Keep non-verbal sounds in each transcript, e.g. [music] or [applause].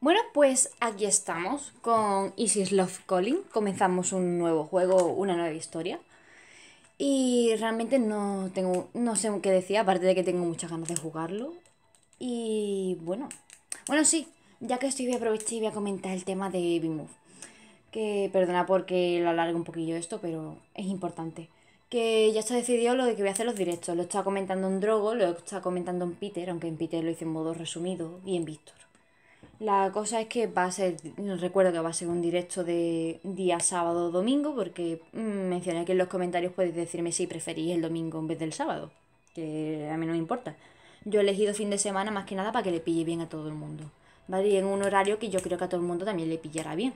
Bueno, pues aquí estamos con Isis Love Calling. Comenzamos un nuevo juego, una nueva historia. Y realmente no tengo, no sé qué decir, aparte de que tengo muchas ganas de jugarlo. Y bueno, bueno sí, ya que estoy voy a aprovechar y voy a comentar el tema de B-Move. Que perdona porque lo alargo un poquillo esto, pero es importante. Que ya está decidido lo de que voy a hacer los directos. Lo estaba comentando en Drogo, lo estaba comentando en Peter, aunque en Peter lo hice en modo resumido, y en Víctor. La cosa es que va a ser, recuerdo que va a ser un directo de día sábado o domingo, porque mm, mencioné que en los comentarios podéis decirme si preferís el domingo en vez del sábado, que a mí no me importa. Yo he elegido fin de semana más que nada para que le pille bien a todo el mundo, ¿vale? Y en un horario que yo creo que a todo el mundo también le pillará bien,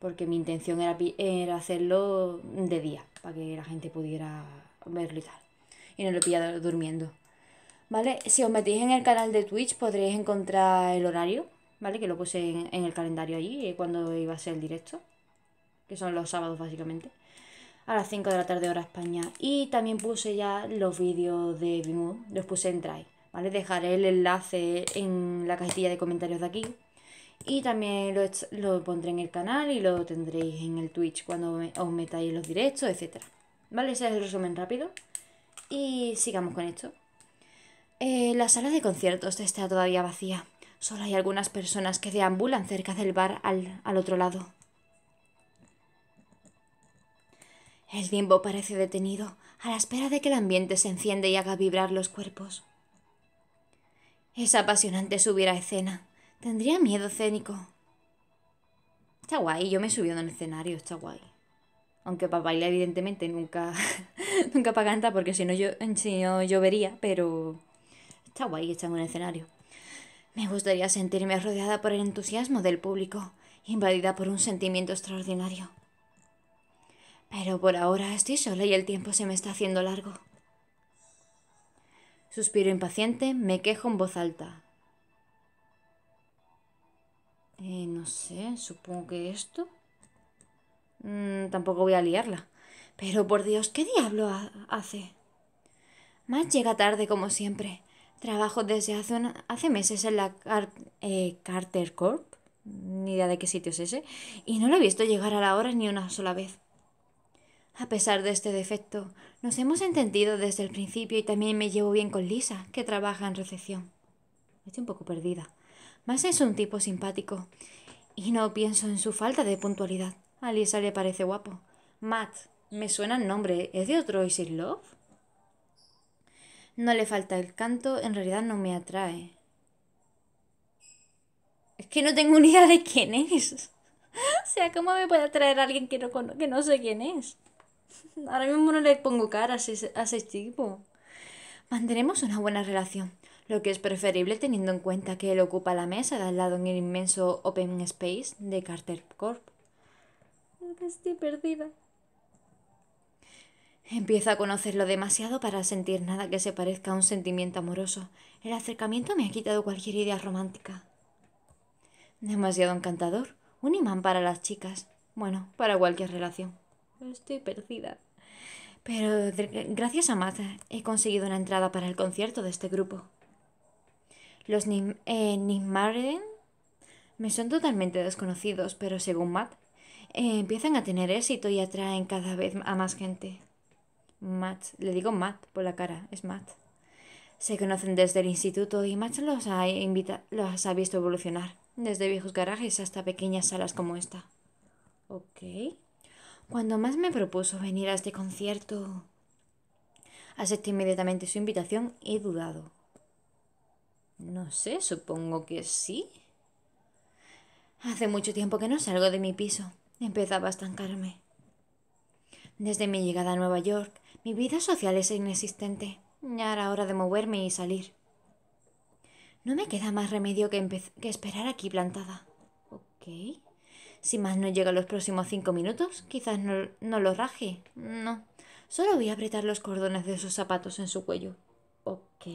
porque mi intención era, era hacerlo de día, para que la gente pudiera verlo y tal, y no lo pillara durmiendo. ¿Vale? Si os metéis en el canal de Twitch podréis encontrar el horario ¿vale? Que lo puse en, el calendario allí, eh, cuando iba a ser el directo, que son los sábados básicamente, a las 5 de la tarde hora España. Y también puse ya los vídeos de Vimoo, los puse en Drive, ¿vale? Dejaré el enlace en la cajetilla de comentarios de aquí. Y también lo, pondré en el canal y lo tendréis en el Twitch cuando os metáis los directos, etc. ¿Vale? Ese es el resumen rápido. Y sigamos con esto. Eh, la sala de conciertos está todavía vacía. Solo hay algunas personas que deambulan cerca del bar al, otro lado. El limbo parece detenido, a la espera de que el ambiente se enciende y haga vibrar los cuerpos. Es apasionante subir a escena. Tendría miedo escénico. Está guay, yo me he subido en el escenario, está guay. Aunque para bailar evidentemente nunca, [laughs] nunca para cantar porque si no yo, llovería, pero está guay estar en un escenario. Me gustaría sentirme rodeada por el entusiasmo del público, invadida por un sentimiento extraordinario. Pero por ahora estoy sola y el tiempo se me está haciendo largo. Suspiro impaciente, me quejo en voz alta. Eh, no sé, supongo que esto. Mm, tampoco voy a liarla. Pero por Dios, ¿qué diablo hace? Más llega tarde como siempre. Trabajo desde hace, meses en la eh, Carter Corp, mm, ni idea de qué sitio es ese, y no lo he visto llegar a la hora ni una sola vez. A pesar de este defecto, nos hemos entendido desde el principio y también me llevo bien con Lisa, que trabaja en recepción. Estoy un poco perdida. Más es un tipo simpático. Y no pienso en su falta de puntualidad. A Lisa le parece guapo. Matt, me suena el nombre. ¿Es de otro Is Love? No le falta el canto, en realidad no me atrae. Es que no tengo [laughs] ni idea de quién es. o sea, ¿cómo me puede atraer a alguien que no, que no sé quién es? [laughs] Ahora mismo no le pongo cara a ese, tipo. Mantenemos una buena relación, lo que es preferible teniendo en cuenta que él ocupa la mesa de al lado en el inmenso Open Space de Carter Corp. estoy perdida. Empiezo a conocerlo demasiado para sentir nada que se parezca a un sentimiento amoroso. El acercamiento me ha quitado cualquier idea romántica. Demasiado encantador. Un imán para las chicas. Bueno, para cualquier relación. Estoy perdida. Pero gracias a Matt he conseguido una entrada para el concierto de este grupo. Los Nim eh, me son totalmente desconocidos, pero según Matt, eh, empiezan a tener éxito y atraen cada vez a más gente. Matt, le digo Matt por la cara, es Matt. Se conocen desde el instituto y Matt los ha, los ha visto evolucionar, desde viejos garajes hasta pequeñas salas como esta. Ok. Cuando Matt me propuso venir a este concierto, acepté inmediatamente su invitación y he dudado. No sé, supongo que sí. Hace mucho tiempo que no salgo de mi piso. Empezaba a estancarme. Desde mi llegada a Nueva York, mi vida social es inexistente. Ya era hora de moverme y salir. No me queda más remedio que, que esperar aquí plantada. Ok. Si más no llega los próximos cinco minutos, quizás no, lo raje. No. Solo voy a apretar los cordones de esos zapatos en su cuello. Ok.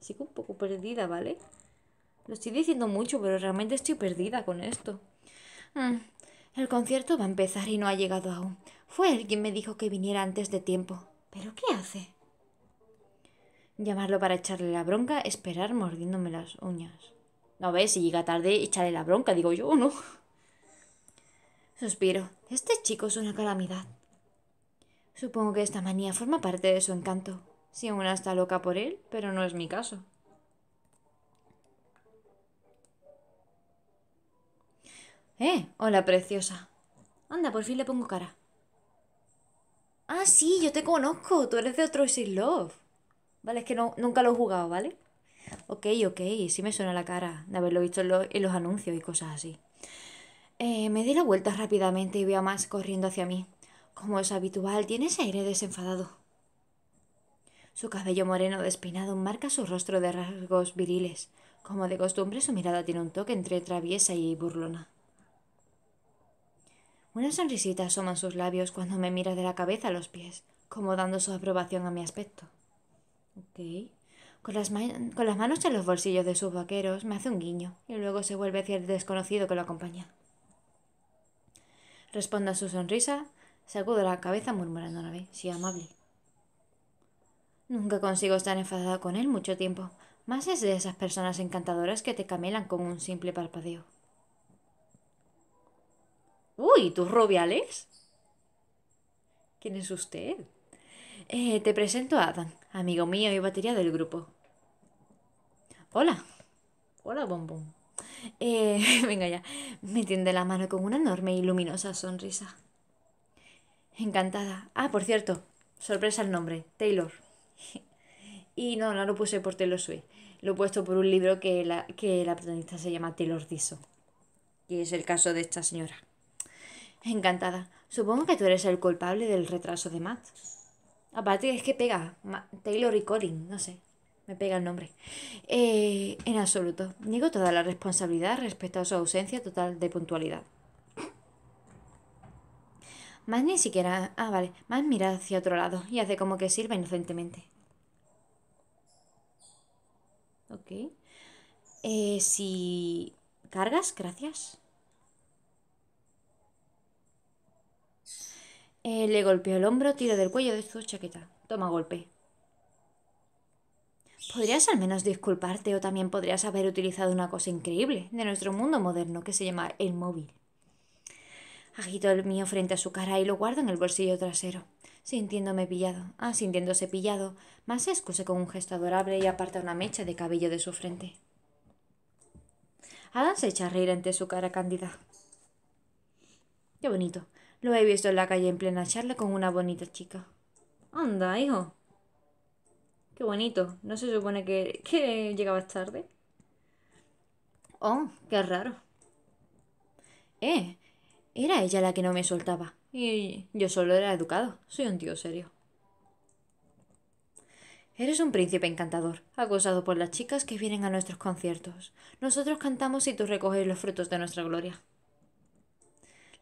Sigo un poco perdida, ¿vale? Lo estoy diciendo mucho, pero realmente estoy perdida con esto. Mm. El concierto va a empezar y no ha llegado aún. Fue él quien me dijo que viniera antes de tiempo. ¿Pero qué hace? Llamarlo para echarle la bronca, esperar mordiéndome las uñas. No ves, si llega tarde, echarle la bronca, digo yo, ¿no? Suspiro. Este chico es una calamidad. Supongo que esta manía forma parte de su encanto. Si aún está loca por él, pero no es mi caso. ¡Eh! Hola, preciosa. Anda, por fin le pongo cara. Ah, sí, yo te conozco, tú eres de otro Six Love. Vale, es que nunca lo he jugado, ¿vale? Ok, ok, sí me suena la cara de haberlo visto en, los anuncios y cosas así. Eh, me di la vuelta rápidamente y veo a Max corriendo hacia mí. Como es habitual, tiene ese aire desenfadado. Su cabello moreno despeinado marca su rostro de rasgos viriles. Como de costumbre, su mirada tiene un toque entre traviesa y burlona. Una sonrisita asoma en sus labios cuando me mira de la cabeza a los pies, como dando su aprobación a mi aspecto. Ok. Con las, manos en los bolsillos de sus vaqueros me hace un guiño y luego se vuelve hacia el desconocido que lo acompaña. Respondo a su sonrisa, sacudo la cabeza murmurando una vez, sí amable. Nunca consigo estar enfadada con él mucho tiempo, más es de esas personas encantadoras que te camelan con un simple parpadeo. Uy, ¿tus rubiales? ¿Quién es usted? Eh, te presento a Adam, amigo mío y batería del grupo. Hola. Hola, bombón. Eh, [laughs] venga ya. Me tiende la mano con una enorme y luminosa sonrisa. Encantada. Ah, por cierto. Sorpresa el nombre. Taylor. [laughs] y no, no lo puse por Taylor Swift. Lo he puesto por un libro que la, que la protagonista se llama Taylor Dixon. Y es el caso de esta señora. Encantada. Supongo que tú eres el culpable del retraso de Matt. Aparte es que pega. Taylor y Colin, no sé. Me pega el nombre. Eh, en absoluto. Niego toda la responsabilidad respecto a su ausencia total de puntualidad. Más ni siquiera... Ah, vale. Más mira hacia otro lado y hace como que sirva inocentemente. Ok. Eh, si... ¿Cargas? Gracias. Eh, le golpeó el hombro, tiro del cuello de su chaqueta. Toma golpe. Podrías al menos disculparte o también podrías haber utilizado una cosa increíble de nuestro mundo moderno que se llama el móvil. Agito el mío frente a su cara y lo guardo en el bolsillo trasero, sintiéndome pillado, ah, sintiéndose pillado, más se con un gesto adorable y aparta una mecha de cabello de su frente. Adán se echa a reír ante su cara cándida. Qué bonito. Lo he visto en la calle en plena charla con una bonita chica. Anda, hijo. Qué bonito. ¿No se supone que, llegabas tarde? Oh, qué raro. Eh, era ella la que no me soltaba. Y yo solo era educado. Soy un tío serio. Eres un príncipe encantador, acosado por las chicas que vienen a nuestros conciertos. Nosotros cantamos y tú recoges los frutos de nuestra gloria.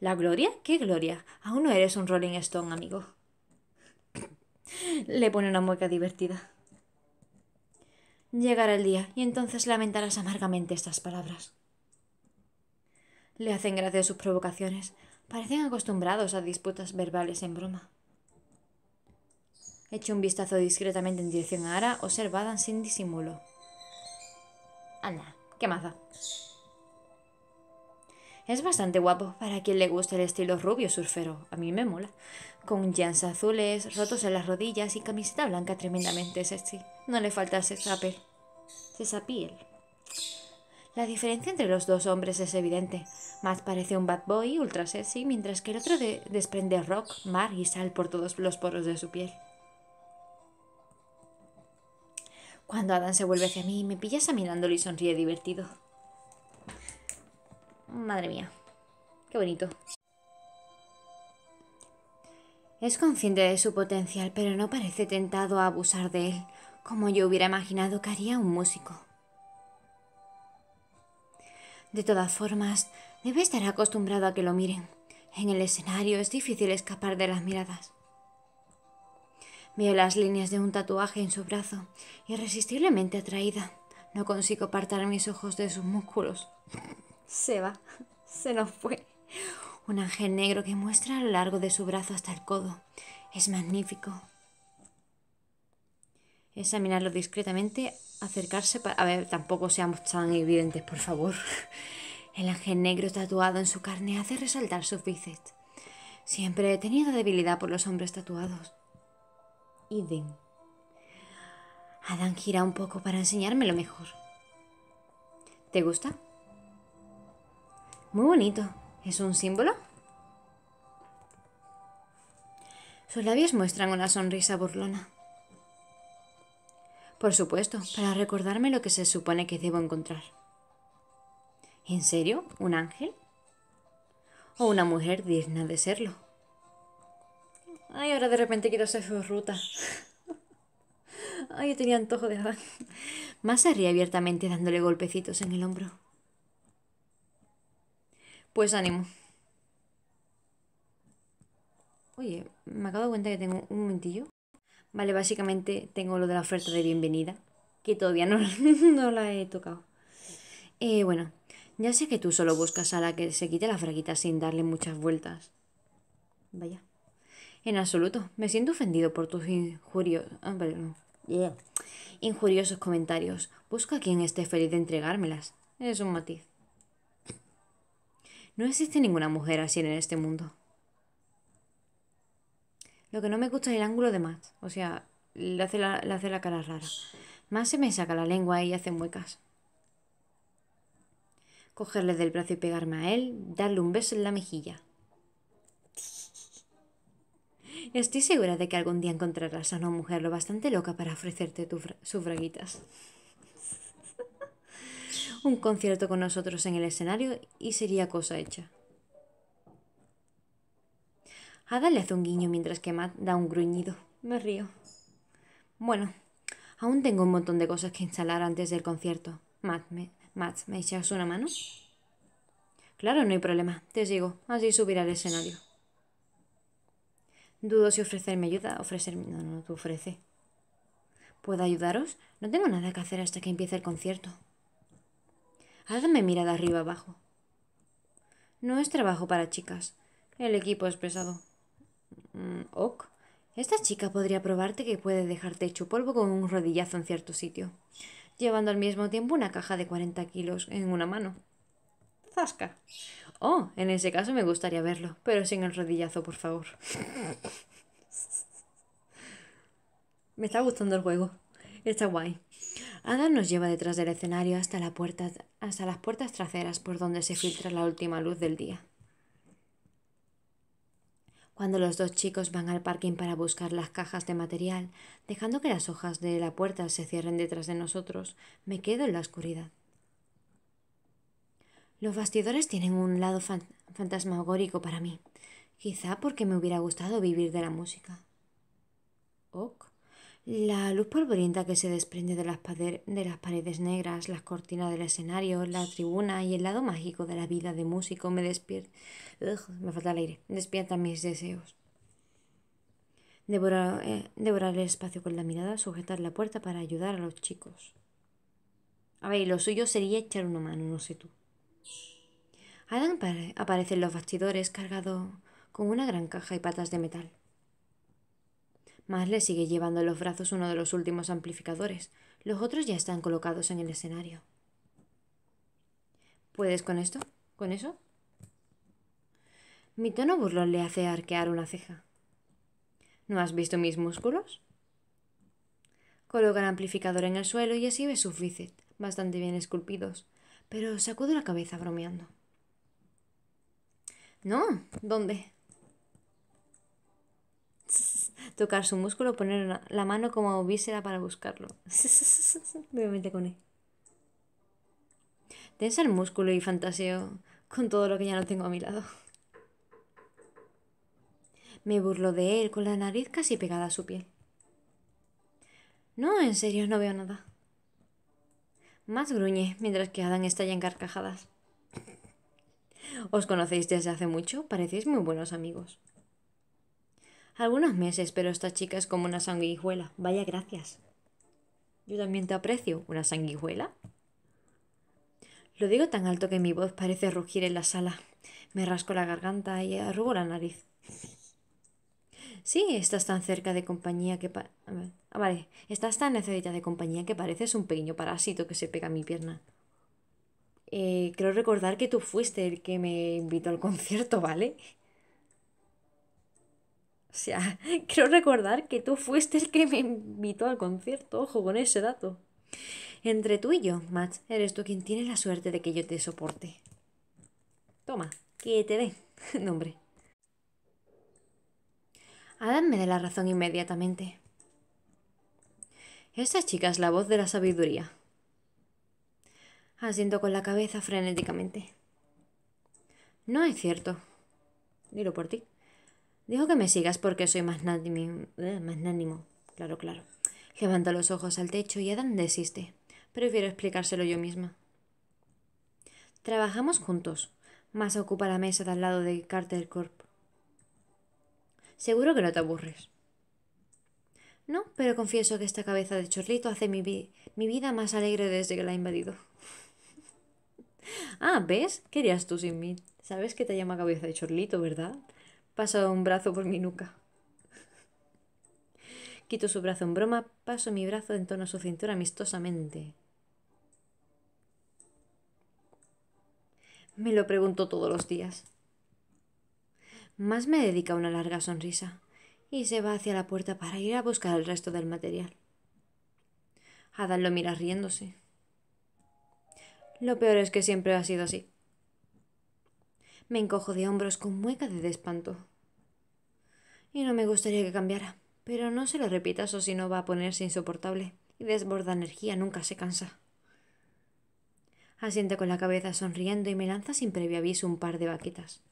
¿La gloria? ¿Qué gloria? Aún no eres un Rolling Stone, amigo. Le pone una mueca divertida. Llegará el día y entonces lamentarás amargamente estas palabras. Le hacen gracia sus provocaciones. Parecen acostumbrados a disputas verbales en broma. Hecho un vistazo discretamente en dirección a Ara, observada sin disimulo. Ana ¿qué maza. Es bastante guapo para quien le gusta el estilo rubio surfero. A mí me mola. Con jeans azules, rotos en las rodillas y camiseta blanca tremendamente sexy. No le falta esa piel. La diferencia entre los dos hombres es evidente. Matt parece un bad boy ultra sexy, mientras que el otro desprende rock, mar y sal por todos los poros de su piel. Cuando Adam se vuelve hacia mí, me pilla examinándolo y sonríe divertido. Madre mía. Qué bonito. Es consciente de su potencial, pero no parece tentado a abusar de él, como yo hubiera imaginado que haría un músico. De todas formas, debe estar acostumbrado a que lo miren. En el escenario es difícil escapar de las miradas. Veo las líneas de un tatuaje en su brazo, irresistiblemente atraída. No consigo apartar mis ojos de sus músculos se va, [laughs] se nos fue. Un ángel negro que muestra a lo largo de su brazo hasta el codo. Es magnífico. Examinarlo discretamente, acercarse para... A ver, tampoco seamos tan evidentes, por favor. [laughs] El ángel negro tatuado en su carne hace resaltar sus bíceps. Siempre he tenido debilidad por los hombres tatuados. Iden. Adán gira un poco para enseñármelo mejor. ¿Te gusta? Muy bonito. ¿Es un símbolo? Sus labios muestran una sonrisa burlona. Por supuesto, para recordarme lo que se supone que debo encontrar. ¿En serio? ¿Un ángel? ¿O una mujer digna de serlo? Ay, ahora de repente quiero hacer su ruta. Ay, yo tenía antojo de Adán. Más se ríe abiertamente dándole golpecitos en el hombro. Pues ánimo. Oye, me acabo de cuenta que tengo un momentillo. Vale, básicamente tengo lo de la oferta de bienvenida, que todavía [laughs] no, la he tocado. Eh, bueno, ya sé que tú solo buscas a la que se quite la fraguita sin darle muchas vueltas. Vaya. En absoluto, me siento ofendido por tus injurios... Ah, injuriosos comentarios. Busca a quien esté feliz de entregármelas. Es un matiz. No existe ninguna mujer así en este mundo. Lo que no me gusta es el ángulo de Matt. O sea, le hace la, hace la cara rara. Más se me saca la lengua y hace muecas. Cogerle del brazo y pegarme a él, darle un beso en la mejilla. Estoy segura de que algún día encontrarás a una mujer lo bastante loca para ofrecerte tus fraguitas un concierto con nosotros en el escenario y sería cosa hecha. Ada le hace un guiño mientras que Matt da un gruñido. Me río. Bueno, aún tengo un montón de cosas que instalar antes del concierto. Matt, me, Matt, ¿me echas una mano? Claro, no hay problema. Te sigo. Así subirá al escenario. Dudo si ofrecerme ayuda. Ofrecerme... No, no, tú ofrece. ¿Puedo ayudaros? No tengo nada que hacer hasta que empiece el concierto. Hazme mirada de arriba abajo. No es trabajo para chicas. El equipo es pesado. Mm, ok. Esta chica podría probarte que puede dejarte hecho polvo con un rodillazo en cierto sitio, llevando al mismo tiempo una caja de 40 kilos en una mano. ¡Zasca! Oh, en ese caso me gustaría verlo, pero sin el rodillazo, por favor. [laughs] me está gustando el juego. Está guay. Adam nos lleva detrás del escenario hasta, la puerta, hasta las puertas traseras por donde se filtra la última luz del día. Cuando los dos chicos van al parking para buscar las cajas de material, dejando que las hojas de la puerta se cierren detrás de nosotros, me quedo en la oscuridad. Los bastidores tienen un lado fantasmagórico para mí, quizá porque me hubiera gustado vivir de la música. Ok. La luz polvorienta que se desprende de las, de las, paredes negras, las cortinas del escenario, la tribuna y el lado mágico de la vida de músico me despierta. Me falta el aire. Despierta mis deseos. Eh, devorar, el espacio con la mirada, sujetar la puerta para ayudar a los chicos. A ver, lo suyo sería echar una mano, no sé tú. Adam aparece los bastidores cargado con una gran caja y patas de metal. Más le sigue llevando en los brazos uno de los últimos amplificadores. Los otros ya están colocados en el escenario. ¿Puedes con esto? ¿Con eso? Mi tono burlón le hace arquear una ceja. ¿No has visto mis músculos? Coloca el amplificador en el suelo y así ve sus bíceps, bastante bien esculpidos, pero sacudo la cabeza bromeando. No, ¿dónde? tocar su músculo, poner la mano como víscera para buscarlo. [laughs] Obviamente con él. Tensa el músculo y fantaseo con todo lo que ya no tengo a mi lado. Me burlo de él con la nariz casi pegada a su piel. No, en serio, no veo nada. Más gruñe mientras que Adam estalla en carcajadas. ¿Os conocéis desde hace mucho? Parecéis muy buenos amigos. Algunos meses, pero esta chica es como una sanguijuela. Vaya, gracias. Yo también te aprecio, una sanguijuela. Lo digo tan alto que mi voz parece rugir en la sala. Me rasco la garganta y arrugo la nariz. Sí, estás tan cerca de compañía que... Ah, vale, estás tan necesitada de compañía que pareces un pequeño parásito que se pega a mi pierna. Eh, creo recordar que tú fuiste el que me invitó al concierto, ¿vale? [laughs] O sea, quiero [laughs] recordar que tú fuiste el que me invitó al concierto, ojo con ese dato. Entre tú y yo, Matt, eres tú quien tiene la suerte de que yo te soporte. Toma, que te dé. [laughs] Nombre. Adam de la razón inmediatamente. Esa chica es la voz de la sabiduría. Asiento con la cabeza frenéticamente. No es cierto. Dilo por ti. Dijo que me sigas porque soy magnánimo. Eh, claro, claro. Levanta los ojos al techo y Adam desiste. Prefiero explicárselo yo misma. Trabajamos juntos. Más ocupa la mesa de al lado de Carter Corp. Seguro que no te aburres. No, pero confieso que esta cabeza de chorlito hace mi, mi vida más alegre desde que la ha invadido. [laughs] ah, ¿ves? Querías tú sin mí. Sabes que te llama cabeza de chorlito, ¿verdad? Paso un brazo por mi nuca. Quito su brazo en broma, paso mi brazo en torno a su cintura amistosamente. Me lo pregunto todos los días. Más me dedica una larga sonrisa y se va hacia la puerta para ir a buscar el resto del material. Adán lo mira riéndose. Lo peor es que siempre ha sido así. Me encojo de hombros con mueca de espanto y no me gustaría que cambiara. Pero no se lo repitas o si no va a ponerse insoportable y desborda energía, nunca se cansa. Asiente con la cabeza sonriendo y me lanza sin previo aviso un par de vaquitas.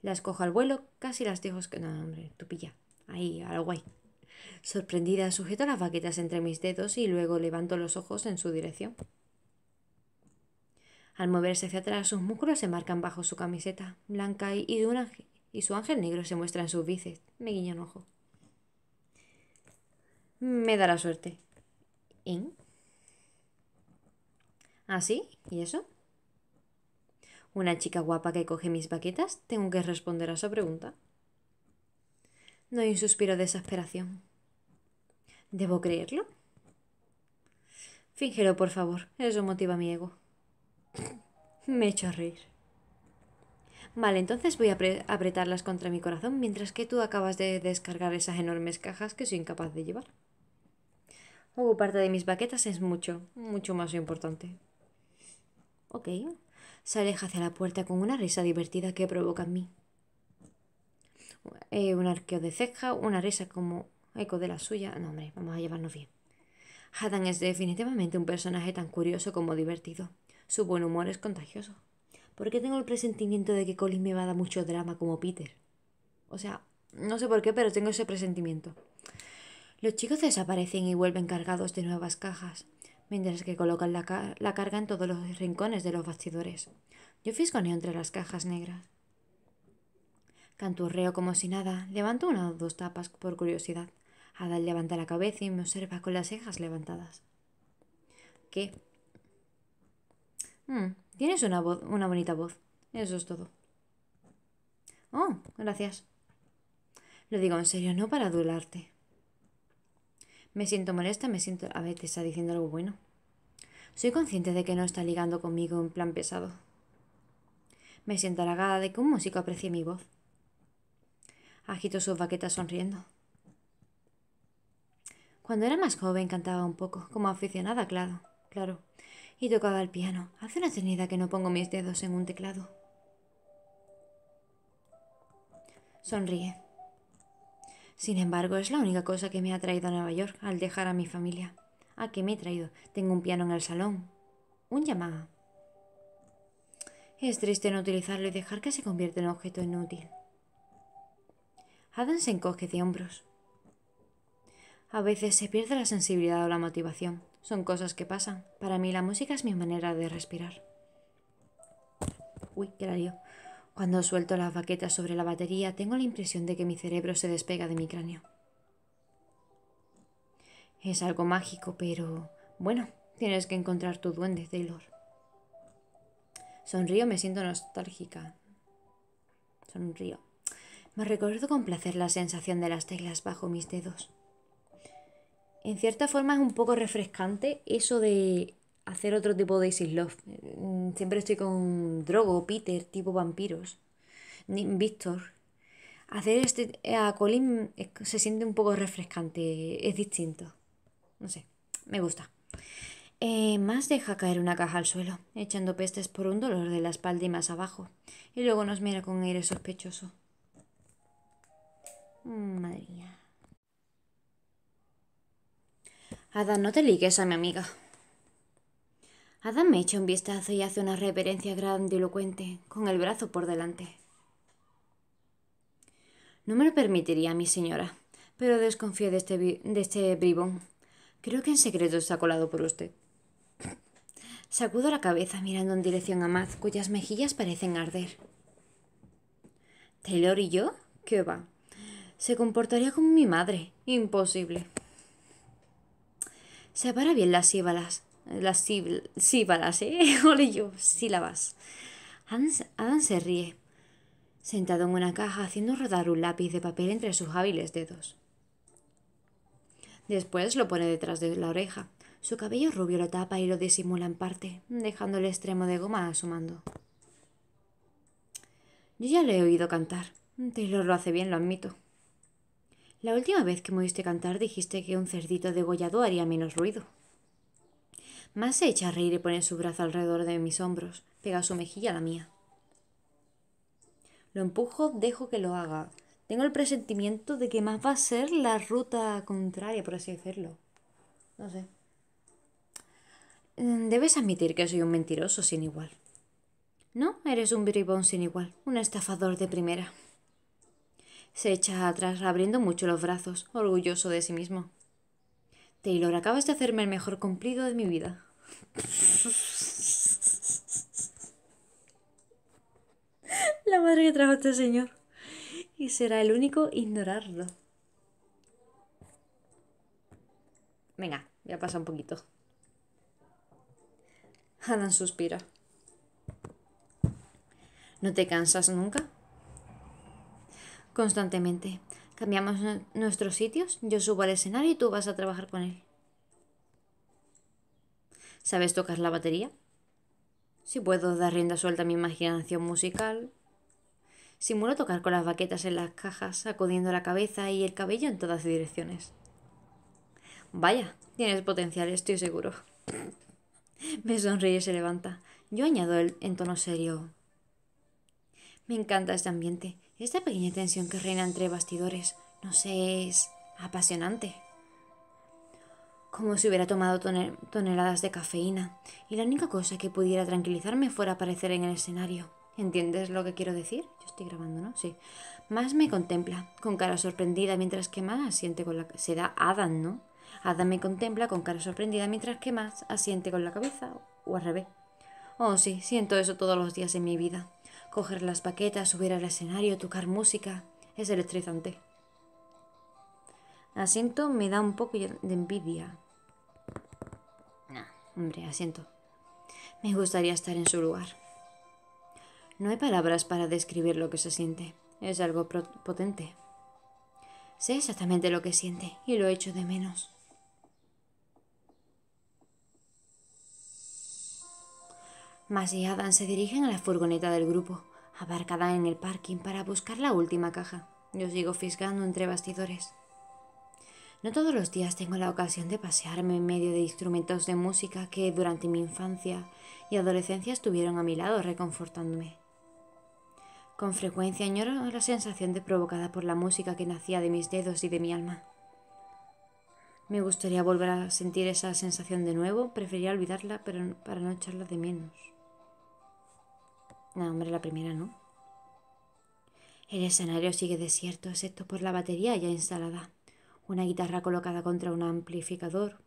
Las cojo al vuelo, casi las que No, hombre, tú pilla. Ahí, a guay. Sorprendida, sujeto las vaquitas entre mis dedos y luego levanto los ojos en su dirección. Al moverse hacia atrás, sus músculos se marcan bajo su camiseta blanca y de un ángel y su ángel negro se muestra en sus bíceps. Me guiña un ojo. Me la suerte. ¿In? ¿Ah, sí? ¿Y eso? ¿Una chica guapa que coge mis baquetas? Tengo que responder a su pregunta. No hay un suspiro de desesperación. ¿Debo creerlo? Fíngelo, por favor. Eso motiva mi ego. [laughs] Me echo a reír. Vale, entonces voy a apretarlas contra mi corazón mientras que tú acabas de descargar esas enormes cajas que soy incapaz de llevar. Oh, parte de mis baquetas es mucho, mucho más importante. Ok. Se aleja hacia la puerta con una risa divertida que provoca en mí. Eh, un arqueo de ceja, una risa como eco de la suya. No, hombre, vamos a llevarnos bien. Hadan es definitivamente un personaje tan curioso como divertido. Su buen humor es contagioso porque tengo el presentimiento de que Colin me va a dar mucho drama como Peter. O sea, no sé por qué, pero tengo ese presentimiento. Los chicos desaparecen y vuelven cargados de nuevas cajas, mientras que colocan la, carga en todos los rincones de los bastidores. Yo fisgoneo entre las cajas negras. Canturreo como si nada, levanto una o dos tapas por curiosidad. Adal levanta la cabeza y me observa con las cejas levantadas. ¿Qué? Hmm, Tienes una, voz, una bonita voz. Eso es todo. Oh, gracias. Lo digo en serio, no para adularte. Me siento molesta, me siento... A ver, te está diciendo algo bueno. Soy consciente de que no está ligando conmigo en plan pesado. Me siento halagada de que un músico aprecie mi voz. Agito sus baqueta sonriendo. Cuando era más joven cantaba un poco, como aficionada, claro, claro y tocaba el piano. Hace una eternidad que no pongo mis dedos en un teclado. Sonríe. Sin embargo, es la única cosa que me ha traído a Nueva York al dejar a mi familia. ¿A qué me he traído? Tengo un piano en el salón. Un Yamaha. Es triste no utilizarlo y dejar que se convierta en un objeto inútil. Adam se encoge de hombros. A veces se pierde la sensibilidad o la motivación. Son cosas que pasan. Para mí la música es mi manera de respirar. Uy, qué Cuando suelto la baquetas sobre la batería, tengo la impresión de que mi cerebro se despega de mi cráneo. Es algo mágico, pero bueno, tienes que encontrar tu duende, Taylor. Sonrío, me siento nostálgica. Sonrío. Me recuerdo con placer la sensación de las teclas bajo mis dedos en cierta forma es un poco refrescante eso de hacer otro tipo de Isis Love. Mm, siempre estoy con Drogo, Peter, tipo vampiros, Víctor. Hacer este a Colin se siente un poco refrescante, es distinto. No sé, me gusta. Eh, más deja caer una caja al suelo, echando pestes por un dolor de la espalda y más abajo, y luego nos mira con aire sospechoso. Mm, madre mía. Adam, no te ligues a mi amiga. Adam me echa un vistazo y hace una reverencia grandilocuente, con el brazo por delante. No me lo permitiría, mi señora, pero desconfío de este, de este bribón. Creo que en secreto está colado por usted. Sacudo la cabeza mirando en dirección a Maz, cuyas mejillas parecen arder. ¿Taylor y yo? ¿Qué va? Se comportaría como mi madre. Imposible. Separa bien las síbalas, Las síbalas, ¿eh? [laughs] Ole yo, sílabas. Hans, Adam se ríe, sentado en una caja haciendo rodar un lápiz de papel entre sus hábiles dedos. Después lo pone detrás de la oreja. Su cabello rubio lo tapa y lo disimula en parte, dejando el extremo de goma asomando. Yo ya le he oído cantar. Taylor lo hace bien, lo admito. La última vez que me oíste cantar dijiste que un cerdito degollado haría menos ruido. Más se echa a reír y pone su brazo alrededor de mis hombros, pega su mejilla a la mía. Lo empujo, dejo que lo haga. Tengo el presentimiento de que más va a ser la ruta contraria, por así decirlo. No sé. Mm, debes admitir que soy un mentiroso sin igual. No, eres un bribón sin igual, un estafador de primera. Se echa atrás abriendo mucho los brazos, orgulloso de sí mismo. Taylor, acabas de hacerme el mejor cumplido de mi vida. La madre que trajo a este señor. Y será el único ignorarlo. Venga, ya pasa un poquito. Adam suspira. ¿No te cansas nunca? constantemente. Cambiamos nuestros sitios, yo subo al escenario y tú vas a trabajar con él. ¿Sabes tocar la batería? Si puedo dar rienda suelta a mi imaginación musical. Simulo tocar con las baquetas en las cajas, sacudiendo la cabeza y el cabello en todas direcciones. Vaya, tienes potencial, estoy seguro. [laughs] Me sonríe y se levanta. Yo añado el, en tono serio. Me encanta este ambiente. Esta pequeña tensión que reina entre bastidores, no sé, es apasionante. Como si hubiera tomado toneladas de cafeína, y la única cosa que pudiera tranquilizarme fuera aparecer en el escenario. ¿Entiendes lo que quiero decir? Yo estoy grabando, ¿no? Sí. Más me contempla, con cara sorprendida, mientras que más asiente con la... se da. Adam, ¿no? Adam me contempla con cara sorprendida, mientras que más asiente con la cabeza, o al revés. Oh, sí, siento eso todos los días en mi vida. Coger las paquetas, subir al escenario, tocar música, es electrizante. Asiento me da un poco de envidia. Nah, hombre, asiento. Me gustaría estar en su lugar. No hay palabras para describir lo que se siente. Es algo potente. Sé exactamente lo que siente y lo echo de menos. Mas y Adam se dirigen a la furgoneta del grupo, abarcada en el parking para buscar la última caja. Yo sigo fisgando entre bastidores. No todos los días tengo la ocasión de pasearme en medio de instrumentos de música que durante mi infancia y adolescencia estuvieron a mi lado reconfortándome. Con frecuencia añoro la sensación de provocada por la música que nacía de mis dedos y de mi alma. Me gustaría volver a sentir esa sensación de nuevo, preferiría olvidarla pero para no echarla de menos hombre, la primera no. El escenario sigue desierto, excepto por la batería ya instalada. Una guitarra colocada contra un amplificador.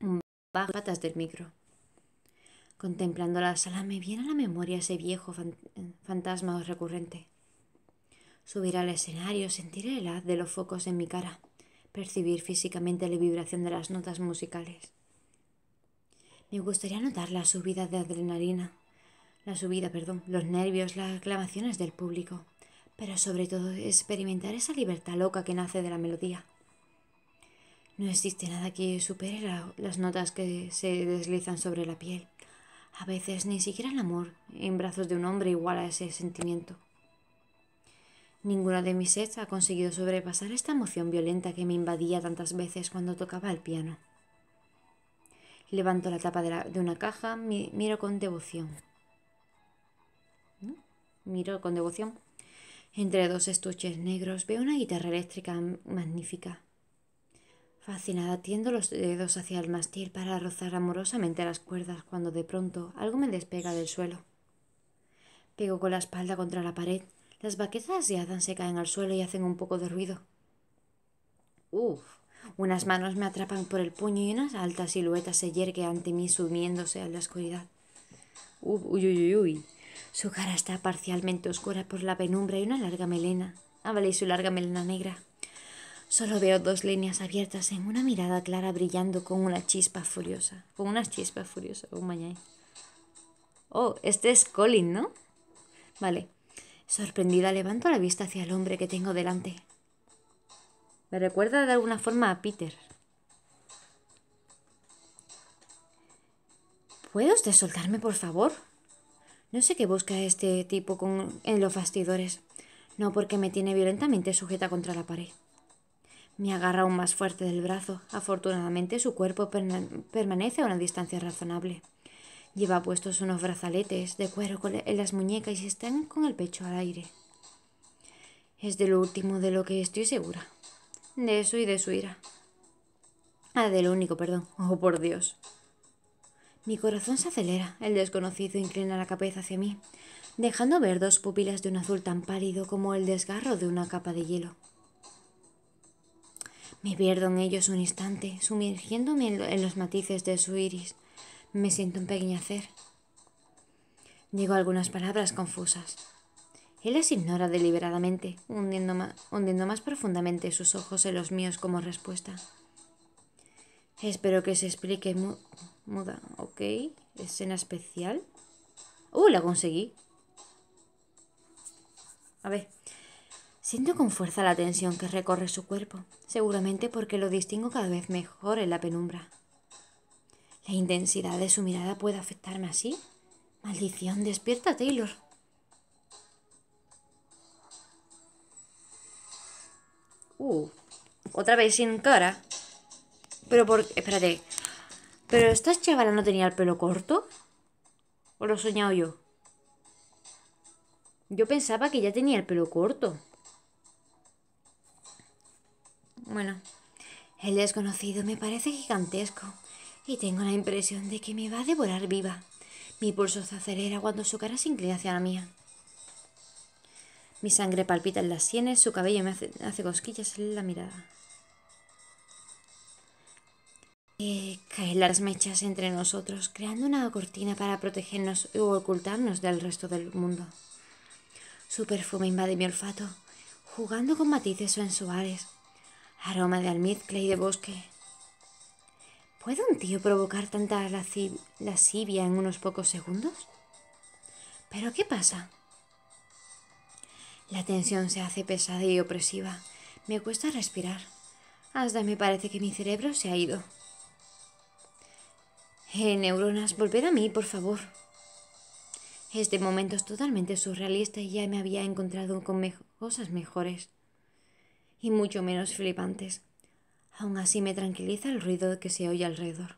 Un bajo patas del micro. Contemplando la sala me viene a la memoria ese viejo fantasma recurrente. Subir al escenario, sentir el haz de los focos en mi cara, percibir físicamente la vibración de las notas musicales. Me gustaría notar la subida de adrenalina, la subida, perdón, los nervios, las aclamaciones del público, pero sobre todo experimentar esa libertad loca que nace de la melodía. No existe nada que supere las notas que se deslizan sobre la piel. A veces ni siquiera el amor en brazos de un hombre iguala ese sentimiento. Ninguna de mis sets ha conseguido sobrepasar esta emoción violenta que me invadía tantas veces cuando tocaba el piano. Levanto la tapa de, una caja, miro con devoción. Miro con devoción. Entre dos estuches negros veo una guitarra eléctrica magnífica. Fascinada, tiendo los dedos hacia el mástil para rozar amorosamente las cuerdas cuando de pronto algo me despega del suelo. Pego con la espalda contra la pared. Las baquetas de Adam se caen al suelo y hacen un poco de ruido. Uf, unas manos me atrapan por el puño y unas altas siluetas se yergue ante mí sumiéndose a la oscuridad. Uf, uy, uy, uy, uy. Su cara está parcialmente oscura por la penumbra y una larga melena. Ah, vale, y su larga melena negra. Solo veo dos líneas abiertas en una mirada clara brillando con una chispa furiosa. Con una chispa furiosa. Oh, mañana. Oh, este es Colin, ¿no? Vale. Sorprendida levanto la vista hacia el hombre que tengo delante. Me recuerda de alguna forma a Peter. ¿Puede usted soltarme, por favor? No sé qué busca este tipo con, en los bastidores. No porque me tiene violentamente sujeta contra la pared. Me agarra aún más fuerte del brazo. Afortunadamente su cuerpo permanece a una distancia razonable. Lleva puestos unos brazaletes de cuero e-, en las muñecas y están con el pecho al aire. Es de lo último de lo que estoy segura. De eso y de su ira. Ah, de lo único, perdón. Oh, por Dios. Mi corazón se acelera. El desconocido inclina la cabeza hacia mí, dejando ver dos pupilas de un azul tan pálido como el desgarro de una capa de hielo. Me pierdo en ellos un instante, sumergiéndome en los matices de su iris. Me siento un pequeñacer. Digo algunas palabras confusas. Él las ignora deliberadamente, hundiendo más profundamente sus ojos en los míos como respuesta. Espero que se explique muda. Ok. Escena especial. ¡Uh! La conseguí. A ver. Siento con fuerza la tensión que recorre su cuerpo, seguramente porque lo distingo cada vez mejor en la penumbra. La intensidad de su mirada puede afectarme así. Maldición, despierta, Taylor. Uh, otra vez sin cara. Pero por... Espérate. ¿Pero esta chavala no tenía el pelo corto? ¿O lo he soñado yo? Yo pensaba que ya tenía el pelo corto. Bueno, el desconocido me parece gigantesco y tengo la impresión de que me va a devorar viva. Mi pulso se acelera cuando su cara se inclina hacia la mía. Mi sangre palpita en las sienes, su cabello me hace cosquillas en la mirada eh, las mechas entre nosotros, creando una cortina para protegernos u ocultarnos del resto del mundo. Su perfume invade mi olfato, jugando con matices sensuales, aroma de almizcle y de bosque. ¿Puede un tío provocar tanta lascivia en unos pocos segundos? ¿Pero qué pasa? La tensión se hace pesada y opresiva. Me cuesta respirar. Hasta me parece que mi cerebro se ha ido. Eh, neuronas, volved a mí, por favor. Este momento es totalmente surrealista y ya me había encontrado con cosas mejores y mucho menos flipantes. Aún así me tranquiliza el ruido que se oye alrededor.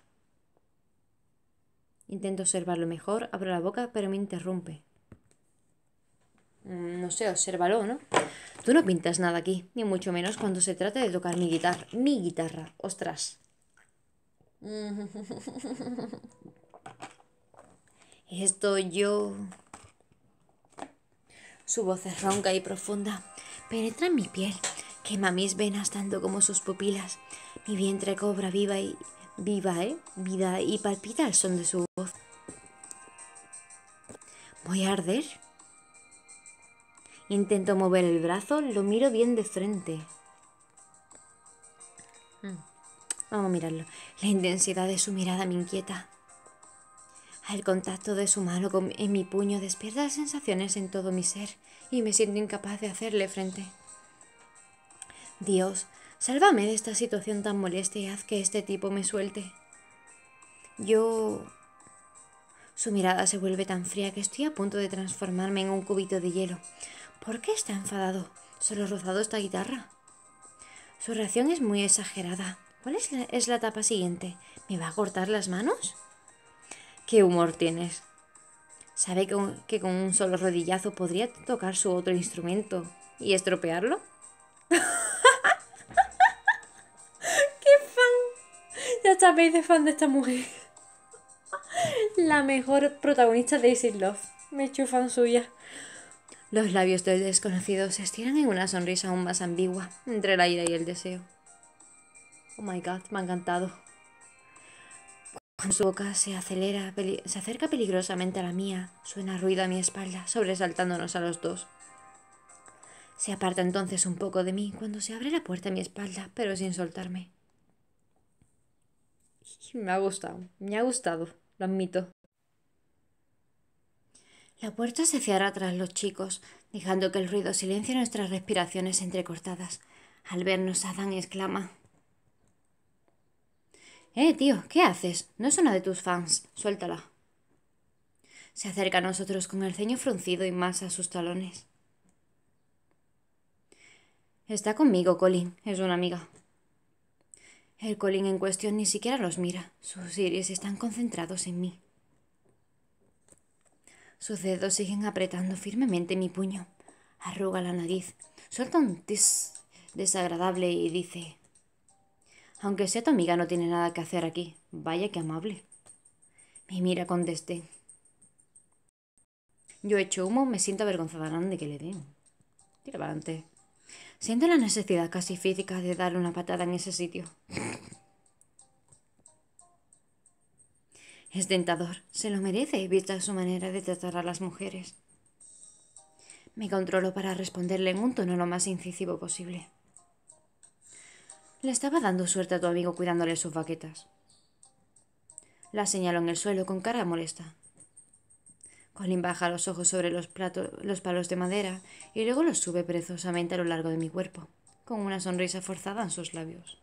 Intento observarlo mejor, abro la boca, pero me interrumpe. Mm, no sé, observalo, ¿no? Tú no pintas nada aquí, ni mucho menos cuando se trata de tocar mi guitarra. Mi guitarra, ostras esto yo. Su voz es ronca y profunda. Penetra en mi piel, quema mis venas tanto como sus pupilas. Mi vientre cobra viva y viva, ¿eh? vida y palpita el son de su voz. ¿Voy a arder? Intento mover el brazo, lo miro bien de frente. Vamos a mirarlo. La intensidad de su mirada me inquieta. El contacto de su mano con, en mi puño despierta sensaciones en todo mi ser y me siento incapaz de hacerle frente. Dios, sálvame de esta situación tan molesta y haz que este tipo me suelte. Yo... Su mirada se vuelve tan fría que estoy a punto de transformarme en un cubito de hielo. ¿Por qué está enfadado? ¿Solo rozado esta guitarra? Su reacción es muy exagerada. ¿Cuál es la, etapa siguiente? ¿Me va a cortar las manos? ¿Qué humor tienes? ¿Sabe que, con un solo rodillazo podría tocar su otro instrumento y estropearlo? [laughs] ¡Qué fan! Ya sabéis de fan de esta mujer. la mejor protagonista de it Love. Me chufan suya. Los labios del desconocido se estiran en una sonrisa aún más ambigua entre la ira y el deseo. Oh my god, me ha encantado. Cuando su boca se acelera, se acerca peligrosamente a la mía, suena ruido a mi espalda, sobresaltándonos a los dos. Se aparta entonces un poco de mí cuando se abre la puerta a mi espalda, pero sin soltarme. Me ha gustado, me ha gustado, lo admito. La puerta se cierra tras los chicos, dejando que el ruido silencie nuestras respiraciones entrecortadas. Al vernos, Adán exclama. Eh, tío, ¿qué haces? No es una de tus fans. Suéltala. Se acerca a nosotros con el ceño fruncido y más a sus talones. Está conmigo, Colin. Es una amiga. El Colin en cuestión ni siquiera los mira. Sus iris están concentrados en mí. Sus dedos siguen apretando firmemente mi puño. Arruga la nariz. Suelta un tis desagradable y dice... Aunque sea tu amiga, no tiene nada que hacer aquí. Vaya que amable. Me mira contesté. Yo he hecho humo, me siento avergonzada de que le den. Tira para adelante. Siento la necesidad casi física de darle una patada en ese sitio. Es tentador, se lo merece, vista su manera de tratar a las mujeres. Me controlo para responderle en un tono lo más incisivo posible. Le estaba dando suerte a tu amigo cuidándole sus baquetas. La señaló en el suelo con cara molesta. Colin baja los ojos sobre los, platos, los palos de madera y luego los sube perezosamente a lo largo de mi cuerpo, con una sonrisa forzada en sus labios.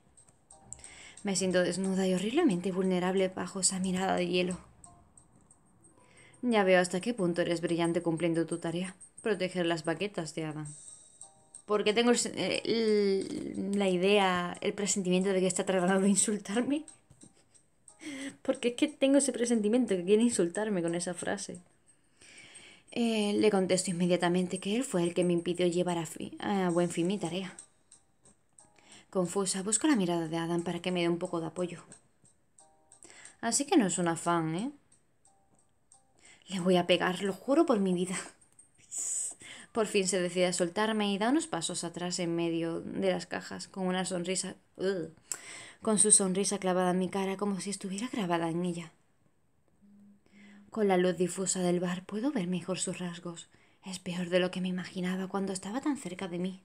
Me siento desnuda y horriblemente vulnerable bajo esa mirada de hielo. Ya veo hasta qué punto eres brillante cumpliendo tu tarea, proteger las baquetas de Adam porque tengo la idea, el presentimiento de que está tratando de insultarme. Porque es que tengo ese presentimiento que quiere insultarme con esa frase. Eh, le contesto inmediatamente que él fue el que me impidió llevar a, a buen fin mi tarea. Confusa, busco la mirada de Adam para que me dé un poco de apoyo. Así que no es un afán, ¿eh? Le voy a pegar, lo juro por mi vida. [laughs] Por fin se decide a soltarme y da unos pasos atrás en medio de las cajas, con una sonrisa... con su sonrisa clavada en mi cara como si estuviera grabada en ella. Con la luz difusa del bar puedo ver mejor sus rasgos. Es peor de lo que me imaginaba cuando estaba tan cerca de mí.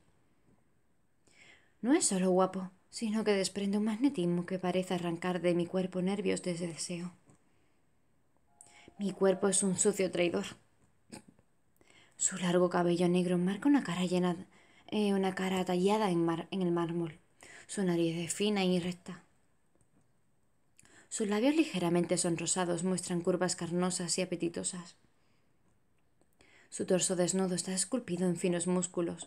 No es solo guapo, sino que desprende un magnetismo que parece arrancar de mi cuerpo nervios de deseo. Mi cuerpo es un sucio traidor. Su largo cabello negro marca una cara llena, eh, una cara tallada en, mar, en el mármol. Su nariz es fina y recta. Sus labios ligeramente sonrosados muestran curvas carnosas y apetitosas. Su torso desnudo está esculpido en finos músculos.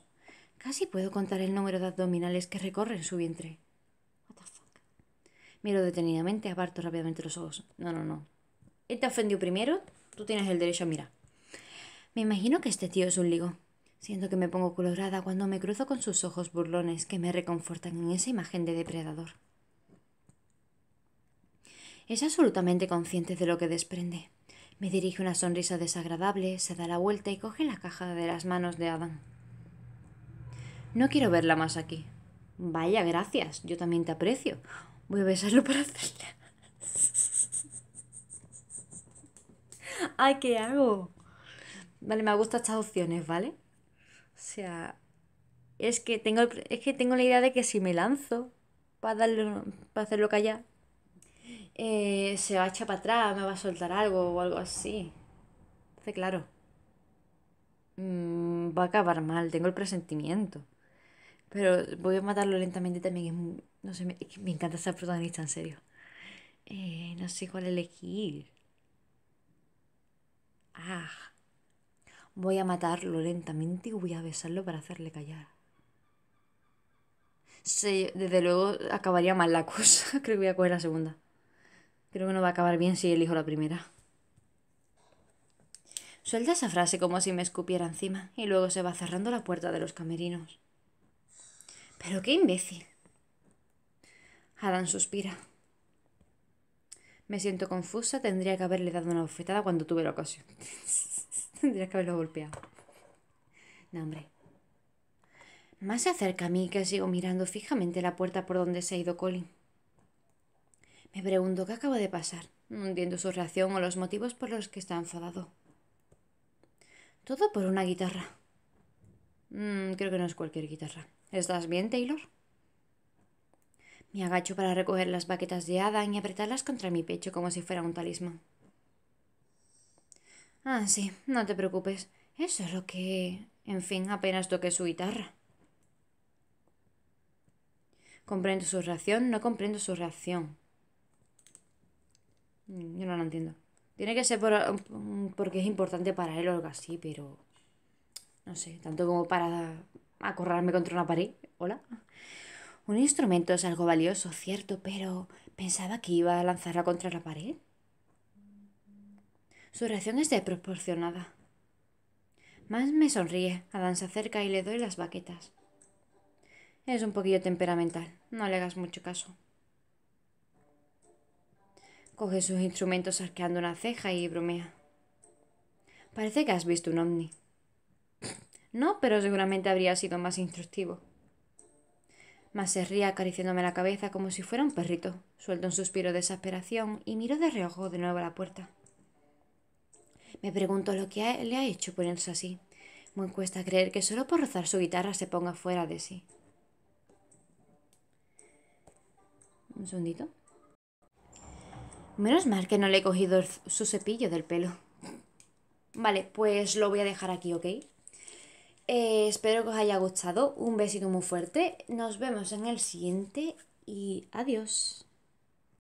Casi puedo contar el número de abdominales que recorren su vientre. What Miro detenidamente, aparto rápidamente los ojos. No, no, no. Él te ofendió primero, tú tienes el derecho a mirar. Me imagino que este tío es un ligo. Siento que me pongo colorada cuando me cruzo con sus ojos burlones que me reconfortan en esa imagen de depredador. Es absolutamente consciente de lo que desprende. Me dirige una sonrisa desagradable, se da la vuelta y coge la caja de las manos de Adam. No quiero verla más aquí. Vaya, gracias. Yo también te aprecio. Voy a besarlo para hacerla. [laughs] ¡Ay, qué hago! Vale, me gustan estas opciones, ¿vale? O sea, es que tengo, es que tengo la idea de que si me lanzo para, darle, para hacerlo callar, eh, se va a echar para atrás, me va a soltar algo o algo así. Entonces, claro, mm, va a acabar mal, tengo el presentimiento. Pero voy a matarlo lentamente también. Es no sé, me, encanta ser protagonista, en serio. Eh, no sé cuál elegir. Ah. Voy a matarlo lentamente y voy a besarlo para hacerle callar. Sí, desde luego acabaría mal la cosa. [laughs] Creo que voy a coger la segunda. Creo que no va a acabar bien si elijo la primera. Suelta esa frase como si me escupiera encima y luego se va cerrando la puerta de los camerinos. Pero qué imbécil. Adam suspira. Me siento confusa, tendría que haberle dado una bofetada cuando tuve la ocasión. [laughs] [laughs] Tendría que haberlo golpeado. No, hombre. Más se acerca a mí que sigo mirando fijamente la puerta por donde se ha ido Colin. Me pregunto qué acaba de pasar. No entiendo su reacción o los motivos por los que está enfadado. Todo por una guitarra. Mm, creo que no es cualquier guitarra. ¿Estás bien, Taylor? Me agacho para recoger las baquetas de Adam y apretarlas contra mi pecho como si fuera un talismán. Ah, sí, no te preocupes. Eso es lo que... En fin, apenas toqué su guitarra. Comprendo su reacción, no comprendo su reacción. Mm, yo no lo entiendo. Tiene que ser mm, porque es importante para él o algo así, pero... No sé, tanto como para acorrarme contra una pared. Hola. Un instrumento es algo valioso, cierto, pero pensaba que iba a lanzarla contra la pared. Su reacción es desproporcionada. Más me sonríe, Adán se acerca y le doy las baquetas. Es un poquillo temperamental, no le hagas mucho caso. Coge sus instrumentos arqueando una ceja y bromea. Parece que has visto un ovni. No, pero seguramente habría sido más instructivo. Mas se ríe acariciándome la cabeza como si fuera un perrito. Suelto un suspiro de exasperación y miro de reojo de nuevo a la puerta. Me pregunto lo que le ha hecho ponerse así. Me cuesta creer que solo por rozar su guitarra se ponga fuera de sí. Un segundito. Menos mal que no le he cogido su cepillo del pelo. Vale, pues lo voy a dejar aquí, ¿ok? Eh, espero que os haya gustado. Un besito muy fuerte. Nos vemos en el siguiente y adiós.